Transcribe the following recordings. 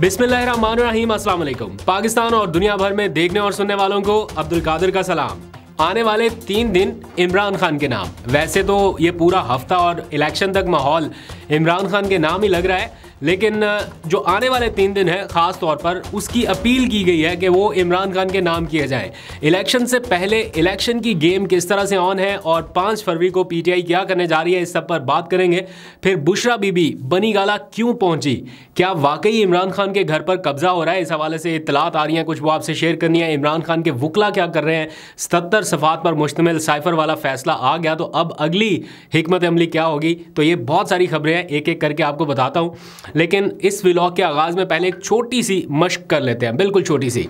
बिस्मिल्लाहिर्रहमानिर्रहीम अस्सलाम वालेकुम पाकिस्तान और दुनिया भर में देखने और सुनने वालों को अब्दुल कादिर का सलाम आने वाले तीन दिन इमरान खान के नाम वैसे तो ये पूरा हफ्ता और इलेक्शन तक माहौल इमरान खान के नाम ही लग रहा है लेकिन जो आने वाले तीन दिन हैं ख़ास तौर पर उसकी अपील की गई है कि वो इमरान खान के नाम किए जाएं इलेक्शन से पहले इलेक्शन की गेम किस तरह से ऑन है और पाँच फरवरी को पीटीआई क्या करने जा रही है इस सब पर बात करेंगे फिर बुशरा बीबी बनी गाला क्यों पहुंची क्या वाकई इमरान खान के घर पर कब्जा हो रहा है इस हवाले से इतलात आ रही हैं कुछ वो आपसे शेयर करनी है इमरान खान के वकला क्या कर रहे हैं सतर सफ़ात पर मुश्तमिल साइफर वाला फैसला आ गया तो अब अगली हमत अमली क्या होगी तो ये बहुत सारी खबरें हैं एक एक करके आपको बताता हूँ लेकिन इस व्लॉग के आगाज़ में पहले एक छोटी सी मश्क कर लेते हैं बिल्कुल छोटी सी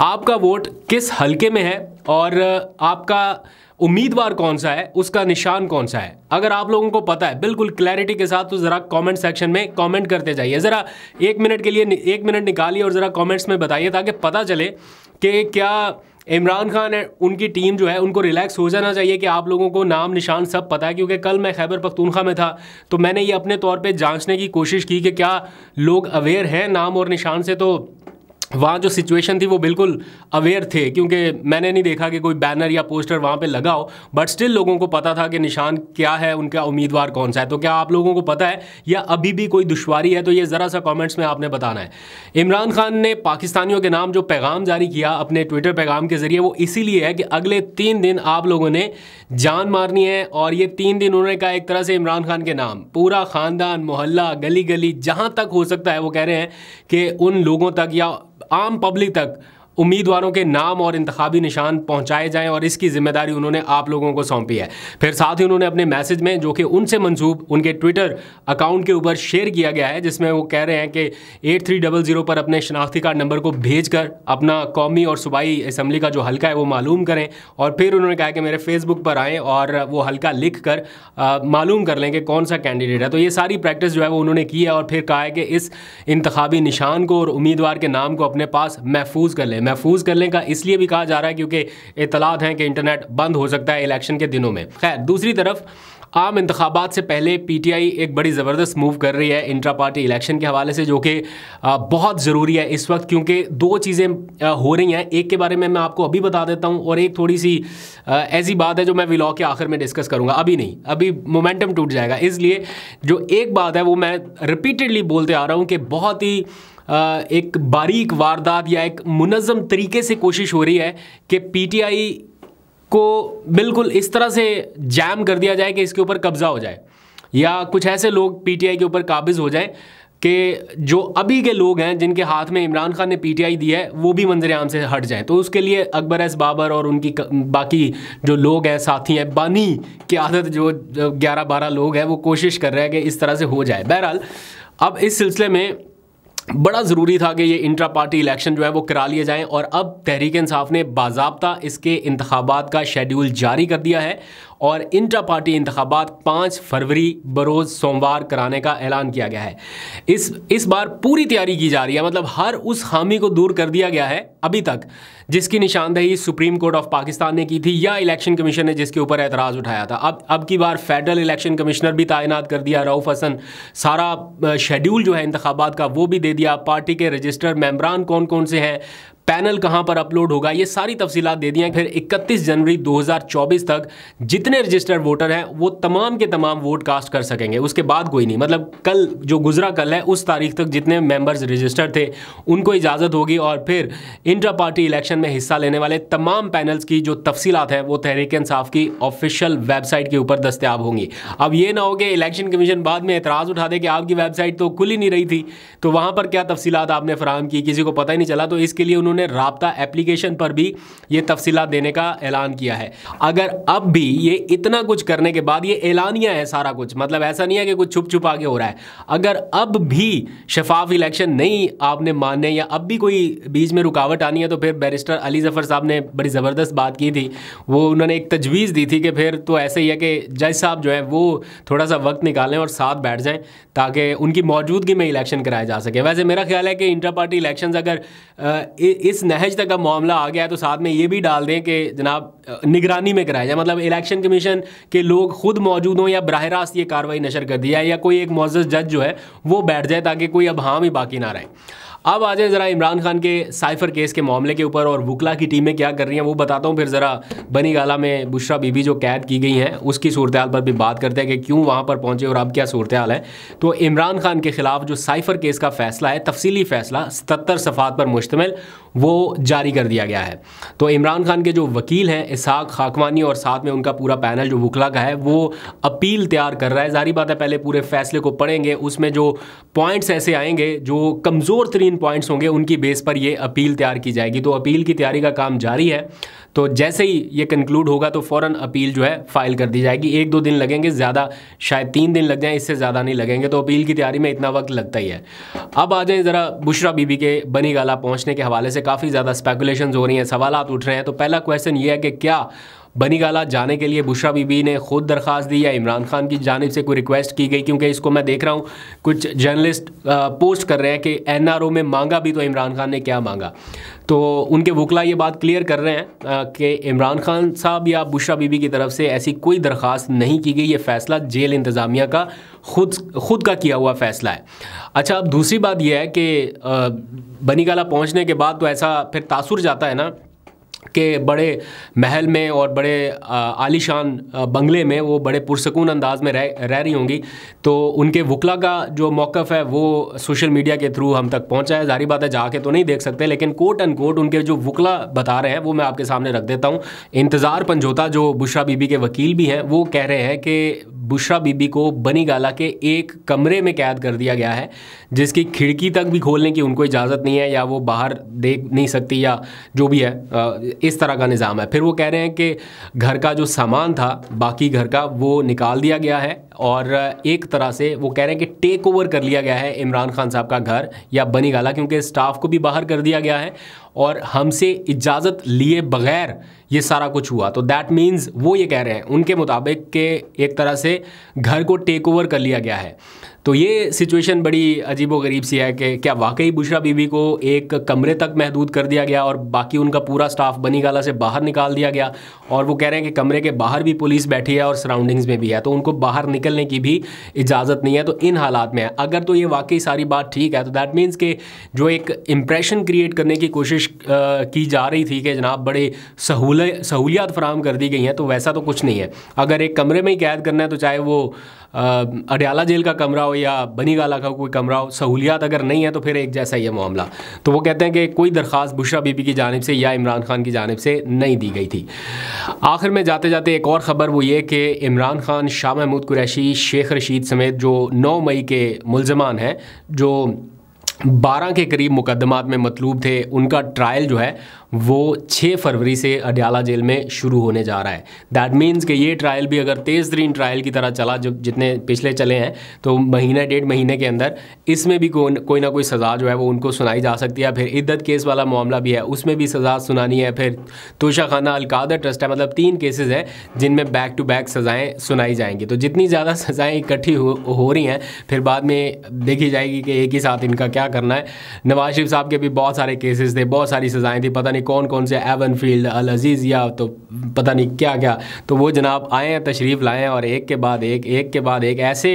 आपका वोट किस हल्के में है और आपका उम्मीदवार कौन सा है उसका निशान कौन सा है अगर आप लोगों को पता है बिल्कुल क्लैरिटी के साथ तो ज़रा कमेंट सेक्शन में कमेंट करते जाइए ज़रा एक मिनट के लिए एक मिनट निकालिए और ज़रा कमेंट्स में बताइए ताकि पता चले कि क्या इमरान खान उनकी टीम जो है उनको रिलैक्स हो जाना चाहिए कि आप लोगों को नाम निशान सब पता है क्योंकि कल मैं खैबर पख्तूनखा में था तो मैंने ये अपने तौर पे जांचने की कोशिश की कि क्या लोग अवेयर हैं नाम और निशान से तो वहाँ जो सिचुएशन थी वो बिल्कुल अवेयर थे क्योंकि मैंने नहीं देखा कि कोई बैनर या पोस्टर वहाँ पे लगा हो बट स्टिल लोगों को पता था कि निशान क्या है उनका उम्मीदवार कौन सा है तो क्या आप लोगों को पता है या अभी भी कोई दुश्वारी है तो ये ज़रा सा कमेंट्स में आपने बताना है इमरान खान ने पाकिस्तानियों के नाम जो पैगाम जारी किया अपने ट्विटर पैगाम के ज़रिए वो इसीलिए है कि अगले तीन दिन आप लोगों ने जान मारनी है और ये तीन दिन उन्होंने कहा एक तरह से इमरान खान के नाम पूरा ख़ानदान मोहल्ला गली गली जहाँ तक हो सकता है वो कह रहे हैं कि उन लोगों तक या आम पब्लिक तक उम्मीदवारों के नाम और इंतबी निशान पहुंचाए जाएं और इसकी जिम्मेदारी उन्होंने आप लोगों को सौंपी है फिर साथ ही उन्होंने अपने मैसेज में जो कि उनसे मंसूब उनके ट्विटर अकाउंट के ऊपर शेयर किया गया है जिसमें वो कह रहे हैं कि एट थ्री डबल ज़ीरो पर अपने शनाख्ती कार्ड नंबर को भेज कर अपना कौमी और सूबाई असम्बली का जो हल्का है वो मालूम करें और फिर उन्होंने कहा कि मेरे फेसबुक पर आएँ और वो हल्का लिख कर मालूम कर लें कि कौन सा कैंडिडेट है तो ये सारी प्रैक्टिस जो है वो उन्होंने की है और फिर कहा है कि इस इंतबी निशान को और उम्मीदवार के नाम को अपने पास महफूज कर लें महफूज करने का इसलिए भी कहा जा रहा है क्योंकि इतलात हैं कि इंटरनेट बंद हो सकता है इलेक्शन के दिनों में खैर दूसरी तरफ आम इंतबात से पहले पीटीआई एक बड़ी ज़बरदस्त मूव कर रही है इंट्रा पार्टी इलेक्शन के हवाले से जो कि बहुत ज़रूरी है इस वक्त क्योंकि दो चीज़ें हो रही हैं एक के बारे में मैं आपको अभी बता देता हूँ और एक थोड़ी सी ऐसी बात है जो मैं विलॉ के आखिर में डिस्कस करूँगा अभी नहीं अभी मोमेंटम टूट जाएगा इसलिए जो एक बात है वो मैं रिपीटेडली बोलते आ रहा हूँ कि बहुत ही एक बारीक वारदात या एक मुनज़म तरीके से कोशिश हो रही है कि पीटीआई को बिल्कुल इस तरह से जैम कर दिया जाए कि इसके ऊपर कब्ज़ा हो जाए या कुछ ऐसे लोग पीटीआई के ऊपर काबिज हो जाएं कि जो अभी के लोग हैं जिनके हाथ में इमरान खान ने पीटीआई दी है वो भी मंजर आम से हट जाएं तो उसके लिए अकबर एस बाबर और उनकी बाकी जो लोग हैं साथी हैं बानी की आदत जो ग्यारह बारह लोग हैं वो कोशिश कर रहे हैं कि इस तरह से हो जाए बहरहाल अब इस सिलसिले में बड़ा ज़रूरी था कि ये इंट्रा पार्टी इलेक्शन जो है वो करा लिए जाएँ और अब तहरीक इंसाफ ने बाबा इसके इंतबात का शेड्यूल जारी कर दिया है और इंटर पार्टी इंतबात पाँच फरवरी बरोज़ सोमवार कराने का ऐलान किया गया है इस इस बार पूरी तैयारी की जा रही है मतलब हर उस हामी को दूर कर दिया गया है अभी तक जिसकी निशानदेही सुप्रीम कोर्ट ऑफ पाकिस्तान ने की थी या इलेक्शन कमीशन ने जिसके ऊपर एतराज़ उठाया था अब अब की बार फेडरल इलेक्शन कमिश्नर भी तैनात कर दिया रऊफ़ हसन सारा शेड्यूल जो है इंतबात का वो भी दे दिया पार्टी के रजिस्टर मेम्बरान कौन कौन से हैं पैनल कहाँ पर अपलोड होगा ये सारी तफसीलात दे हैं फिर 31 जनवरी 2024 तक जितने रजिस्टर्ड वोटर हैं वो तमाम के तमाम वोट कास्ट कर सकेंगे उसके बाद कोई नहीं मतलब कल जो गुजरा कल है उस तारीख तक जितने मेंबर्स रजिस्टर्ड थे उनको इजाज़त होगी और फिर इंट्रा पार्टी इलेक्शन में हिस्सा लेने वाले तमाम पैनल्स की जो तफसीत हैं वो तहरीक इंसाफ की ऑफिशियल वेबसाइट के ऊपर दस्तियाब होंगी अब ये ना हो कि इलेक्शन कमीशन बाद में एतराज़ उठा दे कि आपकी वेबसाइट तो खुल ही नहीं रही थी तो वहाँ पर क्या तफसीत आपने फराम की किसी को पता ही नहीं चला तो इसके लिए उन्होंने उन्होंने रबता एप्लीकेशन पर भी ये तफसीला देने का ऐलान किया है अगर अब भी ये इतना कुछ करने के बाद ये ऐलानिया है सारा कुछ मतलब ऐसा नहीं है कि कुछ छुप छुप आगे हो रहा है अगर अब भी शफाफ इलेक्शन नहीं आपने मानने या अब भी कोई बीच में रुकावट आनी है तो फिर बैरिस्टर अली जफ़र साहब ने बड़ी ज़बरदस्त बात की थी वो उन्होंने एक तजवीज़ दी थी कि फिर तो ऐसे ही है कि जज साहब जो है वो थोड़ा सा वक्त निकालें और साथ बैठ जाएँ ताकि उनकी मौजूदगी में इलेक्शन कराया जा सके वैसे मेरा ख्याल है कि इंटर पार्टी इलेक्शन अगर इस नहज तक अब मामला आ गया है तो साथ में ये भी डाल दें कि जनाब निगरानी में कराया जाए मतलब इलेक्शन कमीशन के लोग खुद मौजूद हों या बरह रास्त ये कार्रवाई नशर कर दिया है या कोई एक मोजस जज जो है वो बैठ जाए ताकि कोई अब हाँ ही बाकी ना रहे अब आ जाए ज़रा इमरान खान के साइफर केस के मामले के ऊपर और वकला की टीमें क्या कर रही हैं वो बताता हूँ फिर ज़रा बनी गाला में बुशरा बीबी जो कैद की गई हैं उसकी सूरत पर भी बात करते हैं कि क्यों वहाँ पर पहुँचे और अब क्या सूरत है तो इमरान खान के खिलाफ जो साइफर केस का फैसला है तफसीली फैसला सतर सफ़ात पर मुश्तमिल वो जारी कर दिया गया है तो इमरान खान के जो वकील हैं इसहाक खाकवानी और साथ में उनका पूरा पैनल जो वकला का है वो अपील तैयार कर रहा है जारी बात है पहले पूरे फैसले को पढ़ेंगे उसमें जो पॉइंट्स ऐसे आएंगे जो कमज़ोर तरीन पॉइंट्स होंगे उनकी बेस पर ये अपील तैयार की जाएगी तो अपील की तैयारी का काम जारी है तो जैसे ही ये कंक्लूड होगा तो फ़ौर अपील जो है फाइल कर दी जाएगी एक दो दिन लगेंगे ज़्यादा शायद तीन दिन लग जाएँ इससे ज़्यादा नहीं लगेंगे तो अपील की तैयारी में इतना वक्त लगता ही है अब आ जाएँ ज़रा बुशरा बीबी के बनी गाला पहुँचने के हवाले से काफ़ी ज़्यादा स्पेकुलेशन हो रही हैं सवाल उठ रहे हैं तो पहला क्वेश्चन ये है कि क्या बनीगाला जाने के लिए बुशरा बीबी ने खुद दरख्वास्त दी या इमरान खान की जानब से कोई रिक्वेस्ट की गई क्योंकि इसको मैं देख रहा हूँ कुछ जर्नलिस्ट पोस्ट कर रहे हैं कि एन आर ओ में मांगा भी तो इमरान खान ने क्या मांगा तो उनके वकला ये बात क्लियर कर रहे हैं कि इमरान खान साहब या बुशरा बीबी की तरफ से ऐसी कोई दरख्वास्त नहीं की गई ये फ़ैसला जेल इंतज़ामिया का खुद खुद का किया हुआ फ़ैसला है अच्छा अब दूसरी बात यह है कि बनीगाला पहुँचने के बाद तो ऐसा फिर तासुर जाता है ना के बड़े महल में और बड़े आलीशान बंगले में वो बड़े पुरसकून अंदाज में रह रह रही होंगी तो उनके वकला का जो मौक़ है वो सोशल मीडिया के थ्रू हम तक पहुंचा है जारी बात है जाके तो नहीं देख सकते लेकिन कोट एंड कोट उनके जो वकला बता रहे हैं वो मैं आपके सामने रख देता हूँ इंतज़ार पंजोता जो बुशरा बीबी के वकील भी हैं वो कह रहे हैं कि बुशरा बीबी को बनी गाला के एक कमरे में कैद कर दिया गया है जिसकी खिड़की तक भी खोलने की उनको इजाज़त नहीं है या वो बाहर देख नहीं सकती या जो भी है इस तरह का निज़ाम है फिर वो कह रहे हैं कि घर का जो सामान था बाकी घर का वो निकाल दिया गया है और एक तरह से वो कह रहे हैं कि टेक ओवर कर लिया गया है इमरान खान साहब का घर या बनी गाला क्योंकि स्टाफ को भी बाहर कर दिया गया है और हमसे इजाज़त लिए बगैर ये सारा कुछ हुआ तो दैट मीन्स वो ये कह रहे हैं उनके मुताबिक के एक तरह से घर को टेक ओवर कर लिया गया है तो ये सिचुएशन बड़ी अजीबोगरीब गरीब सी है कि क्या वाकई बुशरा बीबी को एक कमरे तक महदूद कर दिया गया और बाकी उनका पूरा स्टाफ बनी गाला से बाहर निकाल दिया गया और वो कह रहे हैं कि कमरे के बाहर भी पुलिस बैठी है और सराउंडिंग्स में भी है तो उनको बाहर निकलने की भी इजाज़त नहीं है तो इन हालात में है अगर तो ये वाकई सारी बात ठीक है तो दैट मीन्स कि जो एक इम्प्रेशन क्रिएट करने की कोशिश की जा रही थी कि जनाब बड़े सहूल सहूलियात फराम कर दी गई हैं तो वैसा तो कुछ नहीं है अगर एक कमरे में ही कैद करना है तो चाहे वो अडयाला जेल का कमरा हो या बनी गाला का कोई कमरा हो सहूलियात अगर नहीं है तो फिर एक जैसा ही है मामला तो वो कहते हैं कि कोई दरख्वास बुशरा बीबी की जानब से या इमरान खान की जानब से नहीं दी गई थी आखिर में जाते जाते एक और ख़बर वो ये कि इमरान खान शाह महमूद कुरैशी शेख रशीद समेत जो नौ मई के मुलजमान हैं जो बारह के करीब मुकदमात में मतलूब थे उनका ट्रायल जो है वो 6 फरवरी से अडयाला जेल में शुरू होने जा रहा है दैट मीन्स कि ये ट्रायल भी अगर तेज़ तरीन ट्रायल की तरह चला जब जितने पिछले चले हैं तो महीने डेढ़ महीने के अंदर इसमें भी को, कोई ना कोई सज़ा जो है वो उनको सुनाई जा सकती है फिर इद्दत केस वाला मामला भी है उसमें भी सज़ा सुनानी है फिर तोशा खाना अलकादर ट्रस्ट है मतलब तीन केसेज हैं जिनमें बैक टू बैक सज़ाएँ सुनाई जाएंगी तो जितनी ज़्यादा सज़ाएँ इकट्ठी हो, हो रही हैं फिर बाद में देखी जाएगी कि एक ही साथ इनका क्या क्या करना है नवाज शरीफ साहब के भी बहुत सारे केसेस थे बहुत सारी सजाएं थी पता नहीं कौन कौन से एवन फील्ड अल अजीज़ या तो पता नहीं क्या क्या तो वो जनाब आए हैं तशरीफ़ लाएँ और एक के बाद एक एक के बाद एक ऐसे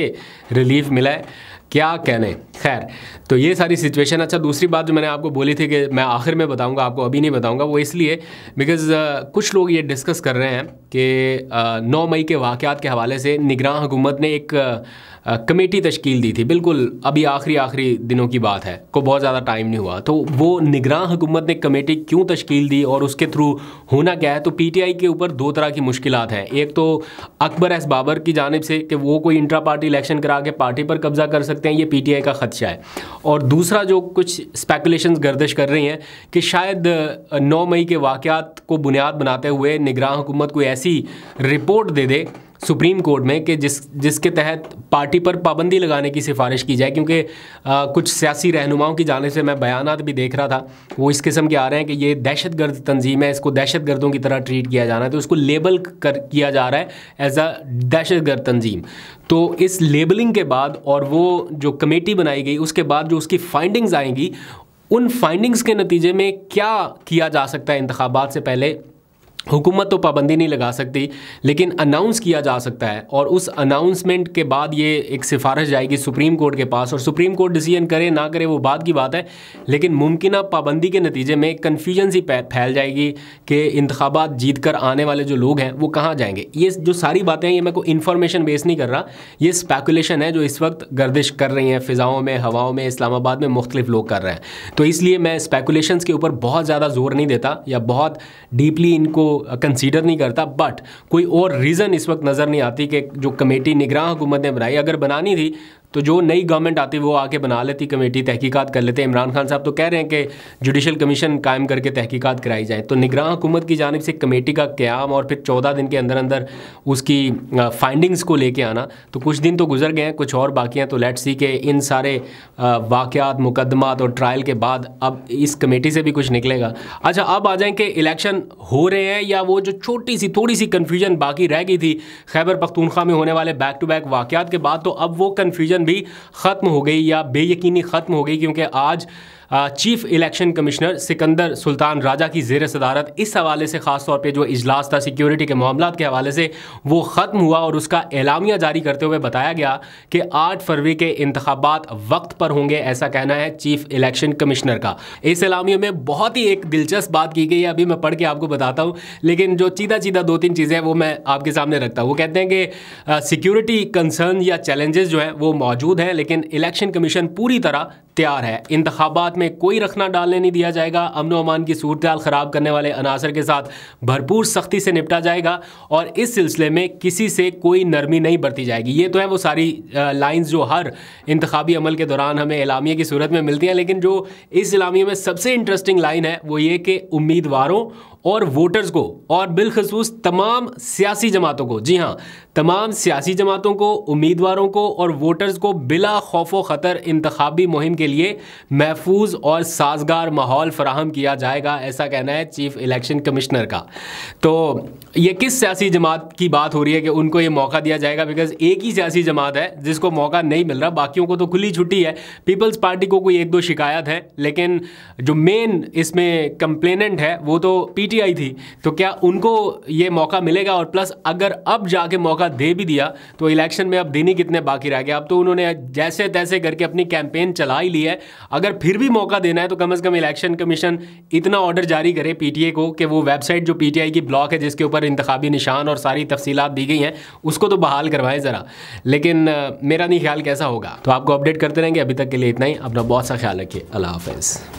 रिलीफ मिला है क्या कहने खैर तो ये सारी सिचुएशन अच्छा दूसरी बात जो मैंने आपको बोली थी कि मैं आखिर में बताऊंगा आपको अभी नहीं बताऊंगा वो इसलिए बिकॉज uh, कुछ लोग ये डिस्कस कर रहे हैं कि uh, नौ 9 मई के वाक़ात के हवाले से निगरान हुकूमत ने एक uh, uh, कमेटी तश्कील दी थी बिल्कुल अभी आखिरी आखिरी दिनों की बात है को बहुत ज़्यादा टाइम नहीं हुआ तो वो निगरान हुकूमत ने कमेटी क्यों तश्कील दी और उसके थ्रू होना क्या है तो पी टी आई के ऊपर दो तरह की मुश्किल हैं एक तो अकबर एस बाबर की जानब से कि वो कोई इंट्रा पार्टी इलेक्शन करा के पार्टी पर कब्जा कर सकते सकते हैं ये पीटीआई का ख़दशा है और दूसरा जो कुछ स्पेकुलेशन गर्दश कर रही हैं कि शायद नौ मई के वाक़ को बुनियाद बनाते हुए निगरान हुकूमत कोई ऐसी रिपोर्ट दे दे सुप्रीम कोर्ट में कि जिस जिसके तहत पार्टी पर पाबंदी लगाने की सिफारिश की जाए क्योंकि कुछ सियासी रहनुमाओं की जाने से मैं बयान भी देख रहा था वो इस किस्म के आ रहे हैं कि ये दहशत गर्द तंजीम है इसको दहशत गर्दों की तरह ट्रीट किया जाना है तो उसको लेबल कर किया जा रहा है एज अ दहशत गर्द तंजीम तो इस लेबलिंग के बाद और वो जो कमेटी बनाई गई उसके बाद जो उसकी फाइंडिंग्स आएंगी उन फाइंडिंग्स के नतीजे में क्या किया जा सकता है इंतबात से पहले हुकूमत तो पाबंदी नहीं लगा सकती लेकिन अनाउंस किया जा सकता है और उस अनाउंसमेंट के बाद ये एक सिफारिश जाएगी सुप्रीम कोर्ट के पास और सुप्रीम कोर्ट डिसीजन करे ना करे वो बाद की बात है लेकिन मुमकिन पाबंदी के नतीजे में कन्फ्यूजन सी फैल जाएगी कि इंतबात जीत कर आने वाले जो लोग हैं वो कहाँ जाएंगे ये जो सारी बातें हैं ये मैं कोई इन्फॉर्मेशन बेस नहीं कर रहा ये स्पेकुलेशन है जो इस वक्त गर्दिश कर रही हैं फ़िज़ाओं में हवाओं में इस्लामाबाद में मुख्तलिफ लोग कर रहे हैं तो इसलिए मैं स्पेकुलेशन के ऊपर बहुत ज़्यादा जोर नहीं देता या बहुत डीपली इनको कंसीडर नहीं करता बट कोई और रीज़न इस वक्त नज़र नहीं आती कि जो कमेटी निगरान हुकूमत ने बनाई अगर बनानी थी तो जो नई गवर्नमेंट आती है वो आके बना लेती कमेटी तहकीकात कर लेते इमरान खान साहब तो कह रहे हैं कि जुडिशल कमीशन कायम करके तहकीकात कराई जाए तो निगरान हुकूमत की जानब से कमेटी का क्याम और फिर चौदह दिन के अंदर अंदर उसकी फाइंडिंग्स को लेके आना तो कुछ दिन तो गुजर गए हैं कुछ और बाकी हैं तो लेट्स सी के इन सारे वाक़ात मुकदमात और ट्रायल के बाद अब इस कमेटी से भी कुछ निकलेगा अच्छा अब आ जाएँ कि इलेक्शन हो रहे हैं या वो जो छोटी सी थोड़ी सी कन्फ्यूजन बाकी रह गई थी खैबर पख्तूनख्वा में होने वाले बैक टू बैक वाक़ात के बाद तो अब वो कन्फ्यूजन भी ख़त्म हो गई या बेयकीनी ख़त्म हो गई क्योंकि आज chief election commissioner Sikandar Sultan Raja की जेर सदारत इस हवाले से ख़ास तौर पर जो इजलास था सिक्योरिटी के मामला के हवाले से वो ख़त्म हुआ और उसका एलामिया जारी करते हुए बताया गया कि आठ फरवरी के इंतबात वक्त पर होंगे ऐसा कहना है चीफ इलेक्शन कमिश्नर का इस एलामिया में बहुत ही एक दिलचस्प बात की गई है अभी मैं पढ़ के आपको बताता हूँ लेकिन जो चीधा चीधा दो तीन चीज़ें वो मैं आपके सामने रखता हूँ वो कहते हैं कि सिक्योरिटी कंसर्न या चैलेंजेस जो हैं वो मौजूद हैं लेकिन इलेक्शन कमीशन पूरी तरह तैयार है इंतबात में कोई रखना डालने नहीं दिया जाएगा अमन अमान की सूरत ख़राब करने वाले अनासर के साथ भरपूर सख्ती से निपटा जाएगा और इस सिलसिले में किसी से कोई नरमी नहीं बरती जाएगी ये तो है वो सारी लाइन्स जो हर इंतबी अमल के दौरान हमें इलामिया की सूरत में मिलती हैं लेकिन जो इस इलामिया में सबसे इंटरेस्टिंग लाइन है वो ये कि उम्मीदवारों और वोटर्स को और बिलखसूस तमाम सियासी जमातों को जी हाँ तमाम सियासी जमातों को उम्मीदवारों को और वोटर्स को बिला खौफ ख़तर इंतबी मुहिम के लिए महफूज और साजगार माहौल फराहम किया जाएगा ऐसा कहना है चीफ इलेक्शन कमिश्नर का तो ये किस सियासी जमात की बात हो रही है कि उनको ये मौका दिया जाएगा बिकॉज एक ही सियासी जमात है जिसको मौका नहीं मिल रहा बाकियों को तो खुली छुट्टी है पीपल्स पार्टी को कोई एक दो शिकायत है लेकिन जो मेन इसमें कंप्लेनेंट है वो तो पीटीआई थी तो क्या उनको ये मौका मिलेगा और प्लस अगर अब जाके मौका दे भी दिया तो इलेक्शन में अब देनी कितने बाकी रह गए अब तो उन्होंने जैसे तैसे करके अपनी कैंपेन चला ही ली है अगर फिर भी मौका देना है तो कम अज़ कम इलेक्शन कमीशन इतना ऑर्डर जारी करे पी को कि वो वेबसाइट जो पी की ब्लॉक है जिसके ऊपर पर इंतबी निशान और सारी तफसीलात दी गई हैं उसको तो बहाल करवाएं ज़रा लेकिन मेरा नहीं ख्याल कैसा होगा तो आपको अपडेट करते रहेंगे अभी तक के लिए इतना ही अपना बहुत सा ख्याल रखिए अल्लाह हाफ